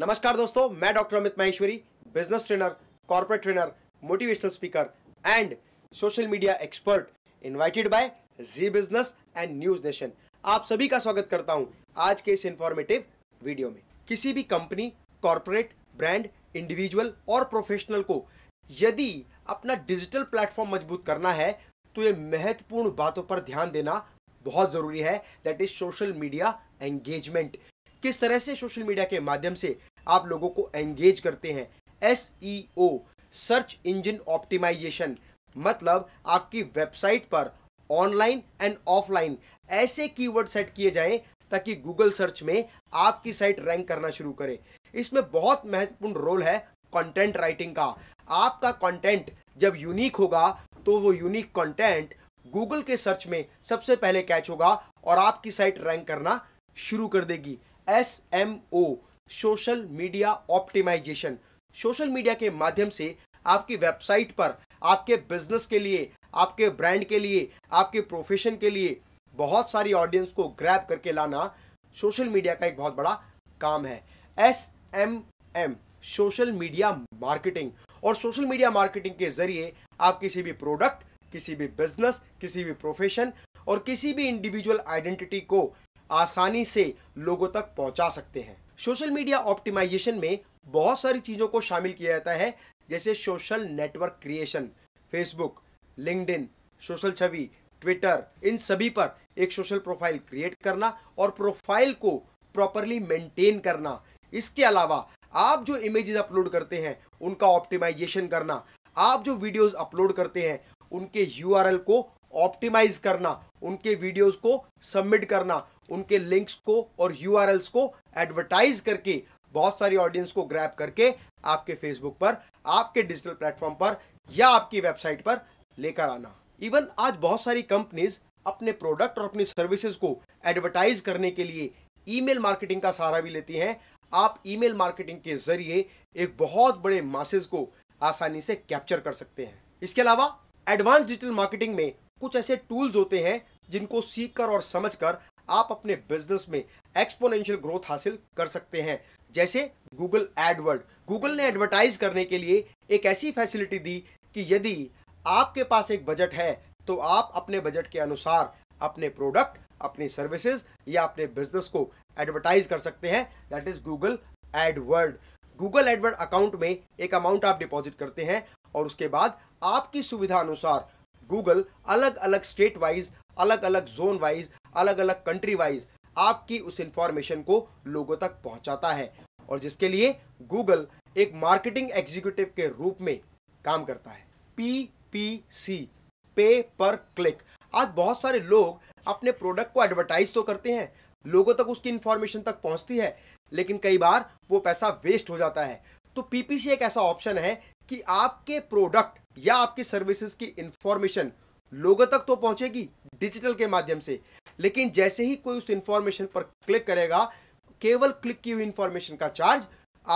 नमस्कार दोस्तों मैं doctor Amit Maheshwari business trainer corporate trainer motivational speaker and social media expert invited by Zee business and news nation आप सभी का स्वागत करता हूं आज के इस इंफॉर्मेटिव वीडियो में किसी भी कंपनी कॉरपोरेट ब्रांड इंडिविजुअल और प्रोफेशनल को यदि अपना डिजिटल प्लेटफॉर्म मजबूत करना है तो ये महत्वपूर्ण बातों पर ध्यान देना बहुत ज़रूरी है that is social media engagement किस तरह से सोशल मीडिया के माध्यम से आप लोगों को एंगेज करते हैं एस सर्च इंजन ऑप्टिमाइजेशन मतलब आपकी वेबसाइट पर ऑनलाइन एंड ऑफलाइन ऐसे कीवर्ड सेट किए जाएं ताकि गूगल सर्च में आपकी साइट रैंक करना शुरू करे इसमें बहुत महत्वपूर्ण रोल है कंटेंट राइटिंग का आपका कंटेंट जब यूनिक होगा तो वो यूनिक कंटेंट गूगल के सर्च में सबसे पहले कैच होगा और आपकी साइट रैंक करना शुरू कर देगी S M O social media optimization social media के माध्यम से आपकी वेबसाइट पर आपके बिजनेस के लिए आपके ब्रांड के लिए आपके प्रोफेशन के लिए बहुत सारी ऑडियंस को ग्रैब करके लाना सोशल मीडिया का एक बहुत बड़ा काम है S M M social media marketing और सोशल मीडिया मार्केटिंग के जरिए आप किसी भी प्रोडक्ट किसी भी बिजनेस किसी भी प्रोफेशन और किसी भी इंडिविजुअल आइडेंटिटी को आसानी से लोगों तक पहुंचा सकते हैं सोशल मीडिया ऑप्टिमाइजेशन में बहुत सारी चीज़ों को शामिल किया जाता है जैसे social network creation Facebook LinkedIn social छवि ट्विटर इन सभी पर एक सोशल प्रोफाइल क्रिएट करना और प्रोफाइल को प्रॉपरली मेंटेन करना इसके अलावा आप जो इमेजेस अपलोड करते हैं उनका ऑप्टिमाइजेशन करना आप जो वीडियोस अपलोड करते हैं उनके यू को ऑप्टिमाइज करना उनके वीडियोस को सबमिट करना उनके लिंक्स को और यू को एडवर्टाइज करके बहुत सारी ऑडियंस को ग्रैप करके आपके फेसबुक पर आपके डिजिटल प्लेटफॉर्म पर या आपकी वेबसाइट पर लेकर आना इवन आज बहुत सारी कंपनीज अपने प्रोडक्ट और अपनी सर्विसेज को एडवर्टाइज करने के लिए ईमेल मार्केटिंग का सहारा भी लेती हैं आप ईमेल मार्केटिंग के जरिए एक बहुत बड़े मासेज को आसानी से कैप्चर कर सकते हैं इसके अलावा एडवांस डिजिटल मार्केटिंग में कुछ ऐसे टूल्स होते हैं जिनको सीखकर और समझकर आप अपने बिजनेस में एक्सपोनेंशियल ग्रोथ हासिल कर सकते हैं जैसे गूगल एडवर्ड गूगल ने एडवर्टाइज करने के लिए एक ऐसी फैसिलिटी दी कि यदि आपके पास एक बजट है तो आप अपने बजट के अनुसार अपने प्रोडक्ट अपनी सर्विसेज या अपने बिजनेस को एडवर्टाइज कर सकते हैं that is Google AdWord Google AdWord account में एक अमाउंट आप डिपॉजिट करते हैं और उसके बाद आपकी सुविधा अनुसार गूगल अलग अलग स्टेट वाइज अलग अलग जोन वाइज अलग अलग कंट्री वाइज आपकी उस इंफॉर्मेशन को लोगों तक पहुंचाता है और जिसके लिए गूगल एक मार्केटिंग एग्जीक्यूटिव के रूप में काम करता है पी पी सी पे पर क्लिक आज बहुत सारे लोग अपने प्रोडक्ट को एडवर्टाइज तो करते हैं लोगों तक उसकी इन्फॉर्मेशन तक पहुंचती है लेकिन कई बार वो पैसा वेस्ट हो जाता है तो पीपीसी एक ऐसा ऑप्शन है कि आपके प्रोडक्ट या आपकी सर्विसेज की इंफॉर्मेशन लोगों तक तो पहुंचेगी डिजिटल के माध्यम से लेकिन जैसे ही कोई उस इंफॉर्मेशन पर क्लिक करेगा केवल क्लिक की हुई इंफॉर्मेशन का चार्ज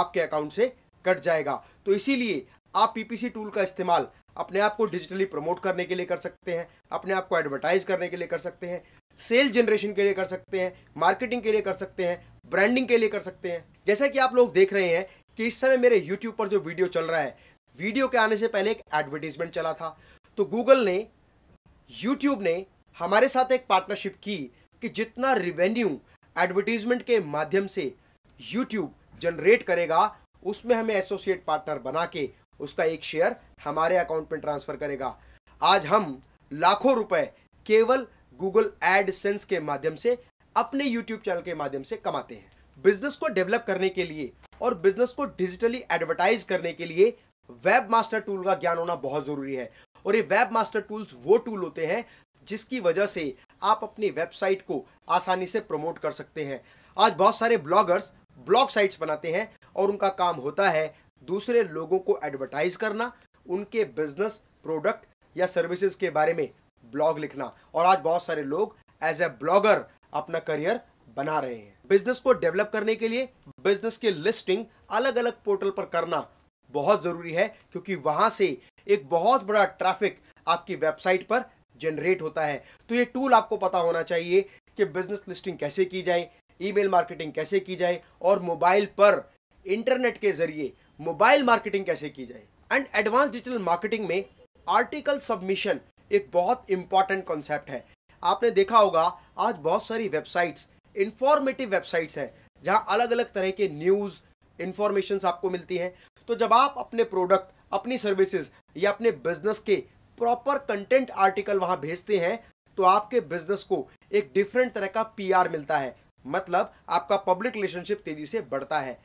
आपके अकाउंट से कट जाएगा तो इसीलिए आप पीपीसी टूल का इस्तेमाल अपने आप को डिजिटली प्रमोट करने के लिए कर सकते हैं अपने आप को एडवर्टाइज करने के लिए कर सकते हैं सेल जनरेशन के लिए कर सकते हैं मार्केटिंग के लिए कर सकते हैं ब्रांडिंग के लिए कर सकते हैं जैसा कि आप लोग देख रहे हैं कि इस समय मेरे यूट्यूब पर जो वीडियो चल रहा है वीडियो के आने से पहले एक एडवर्टीजमेंट चला था तो गूगल ने यूट्यूब ने हमारे साथ एक पार्टनरशिप की कि जितना रिवेन्यू एडवर्टीजमेंट के माध्यम से यूट्यूब जनरेट करेगा उसमें हमें एसोसिएट पार्टनर बना के उसका एक शेयर हमारे अकाउंट में ट्रांसफ़र करेगा आज हम लाखों रुपए केवल गूगल सेंस के माध्यम से अपने यूट्यूब चैनल के माध्यम से कमाते हैं बिजनेस को डेवलप करने के लिए और बिजनेस को डिजिटली एडवर्टाइज करने के लिए वेब मास्टर टूल का ज्ञान होना बहुत ज़रूरी है और ये वेब मास्टर टूल्स वो टूल होते हैं जिसकी वजह से आप अपनी वेबसाइट को आसानी से प्रमोट कर सकते हैं आज बहुत सारे ब्लॉगर्स ब्लॉग साइट्स बनाते हैं और उनका काम होता है दूसरे लोगों को एडवर्टाइज करना उनके बिजनेस प्रोडक्ट या सर्विसेज के बारे में ब्लॉग लिखना और आज बहुत सारे लोग एज ए ब्लॉगर अपना करियर बना रहे हैं बिजनेस को डेवलप करने के लिए बिजनेस के लिस्टिंग अलग अलग पोर्टल पर करना बहुत ज़रूरी है क्योंकि वहां से एक बहुत बड़ा ट्रैफिक आपकी वेबसाइट पर जनरेट होता है तो ये टूल आपको पता होना चाहिए कि बिजनेस लिस्टिंग कैसे की जाए ईमेल मार्केटिंग कैसे की जाए और मोबाइल पर इंटरनेट के जरिए मोबाइल मार्केटिंग कैसे की जाए एंड एडवांस डिजिटल मार्केटिंग में आर्टिकल सबमिशन एक बहुत इंपॉर्टेंट कॉन्सेप्ट है आपने देखा होगा आज बहुत सारी वेबसाइट्स इंफॉर्मेटिव वेबसाइट्स हैं जहां अलग अलग तरह के न्यूज़ इंफॉर्मेशन आपको मिलती हैं तो जब आप अपने प्रोडक्ट अपनी सर्विसेज या अपने बिजनेस के प्रॉपर कंटेंट आर्टिकल वहां भेजते हैं तो आपके बिजनेस को एक डिफरेंट तरह का पीआर मिलता है मतलब आपका पब्लिक रिलेशनशिप तेजी से बढ़ता है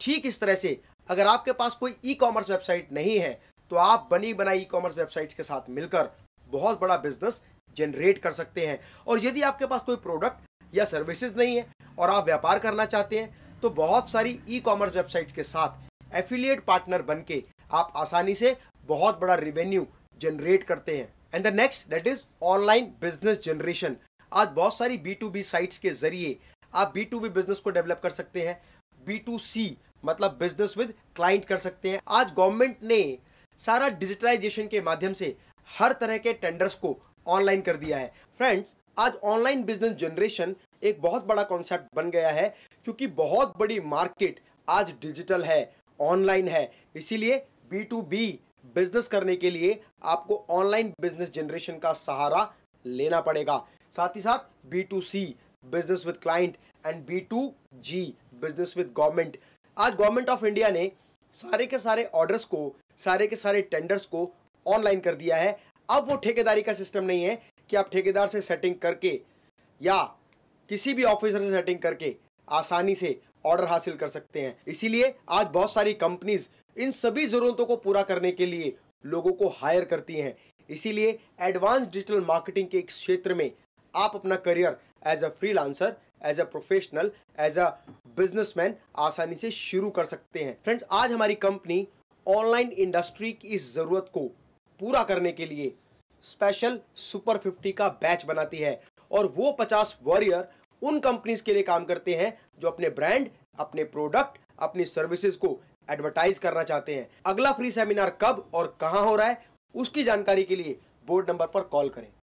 ठीक इस तरह से अगर आपके पास कोई ई कॉमर्स वेबसाइट नहीं है तो आप बनी बनाई ई कॉमर्स वेबसाइट्स के साथ मिलकर बहुत बड़ा बिजनेस जनरेट कर सकते हैं और यदि आपके पास कोई प्रोडक्ट या सर्विसेज नहीं है और आप व्यापार करना चाहते हैं तो बहुत सारी ई कॉमर्स वेबसाइट्स के साथ एफिलिएट पार्टनर बन के आप आसानी से बहुत बड़ा रिवेन्यू जनरेट करते हैं and the next that is online business generation आज बहुत सारी बी टू बी साइट्स के जरिए आप बी टू बी बिजनेस को डेवलप कर सकते हैं बी टू सी मतलब बिजनेस विद क्लाइंट कर सकते हैं आज गवर्नमेंट ने सारा डिजिटलाइजेशन के माध्यम से हर तरह के टेंडर्स को ऑनलाइन कर दिया है फ्रेंड्स आज ऑनलाइन बिजनेस जनरेशन एक बहुत बड़ा कॉन्सेप्ट बन गया है क्योंकि बहुत बड़ी मार्केट आज डिजिटल है ऑनलाइन है इसीलिए बी टू बी बिजनेस करने के लिए आपको ऑनलाइन बिजनेस जनरेशन का सहारा लेना पड़ेगा साथ ही साथ B to C business with client and B to G business with government आज गवर्नमेंट ऑफ इंडिया ने सारे के सारे ऑर्डर्स को सारे के सारे टेंडर्स को ऑनलाइन कर दिया है अब वो ठेकेदारी का सिस्टम नहीं है कि आप ठेकेदार से सेटिंग करके या किसी भी ऑफिसर से सेटिंग करके आसानी से ऑर्डर हासिल कर सकते हैं इसीलिए आज बहुत सारी कंपनीज इन सभी ज़रूरतों को पूरा करने के लिए लोगों को हायर करती हैं इसीलिए एडवांस डिजिटल मार्केटिंग के क्षेत्र में आप अपना career as a freelancer as a professional as a businessman आसानी से शुरू कर सकते हैं फ्रेंड्स आज हमारी कंपनी ऑनलाइन इंडस्ट्री की इस ज़रूरत को पूरा करने के लिए स्पेशल सुपर फिफ्टी का बैच बनाती है और वो पचास वॉरियर उन कंपनीज के लिए काम करते हैं जो अपने ब्रांड अपने प्रोडक्ट अपनी सर्विसेज को एडवर्टाइज करना चाहते हैं अगला फ्री सेमिनार कब और कहाँ हो रहा है उसकी जानकारी के लिए बोर्ड नंबर पर कॉल करें